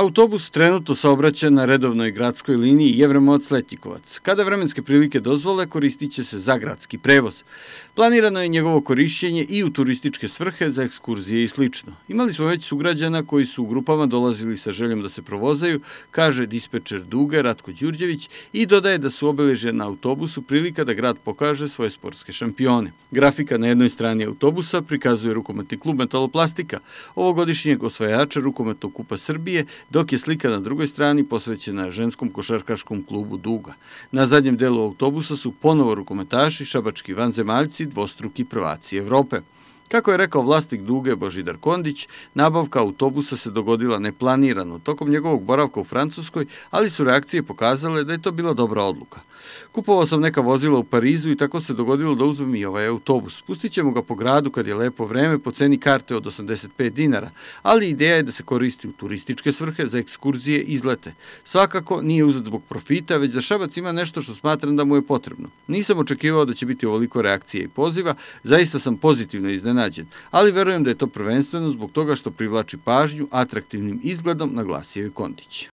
Autobus trenutno saobraća na redovnoj gradskoj liniji jevremovac letnikovac Kada vremenske prilike dozvole, koristit će se za gradski prevoz. Planirano je njegovo korišćenje i u turističke svrhe, za ekskurzije i sl. Imali smo već sugrađana koji su u grupama dolazili sa željom da se provozaju, kaže dispečer Duga Ratko Đurđević i dodaje da su obeleže na autobusu prilika da grad pokaže svoje sportske šampione. Grafika na jednoj strani autobusa prikazuje rukometni klub Metaloplastika, ovogodišnjeg osvajača rukometnog kupa Srbije, dok je slika na drugoj strani posvećena ženskom košarkaškom klubu Duga. Na zadnjem delu autobusa su ponovo rukometaši, šabački vanzemaljci, dvostruki prvaci Evrope. Kako je rekao vlastnik Duge Božidar Kondić, nabavka autobusa se dogodila neplanirano tokom njegovog boravka u Francuskoj, ali su reakcije pokazale da je to bila dobra odluka. Kupovao sam neka vozila u Parizu i tako se dogodilo da uzmem i ovaj autobus. Pustit ćemo ga po gradu kad je lepo vreme po ceni karte od 85 dinara, ali ideja je da se koristi u turističke svrhe, za ekskurzije i izlete. Svakako nije uzet zbog profita, već za da Šabac ima nešto što smatram da mu je potrebno. Nisam očekivao da će biti ovoliko reakcije i poziva, zaista sam pozitivno iznenadio iznenađen, ali verujem da je to prvenstveno zbog toga što privlači pažnju atraktivnim izgledom, naglasio je Kondić.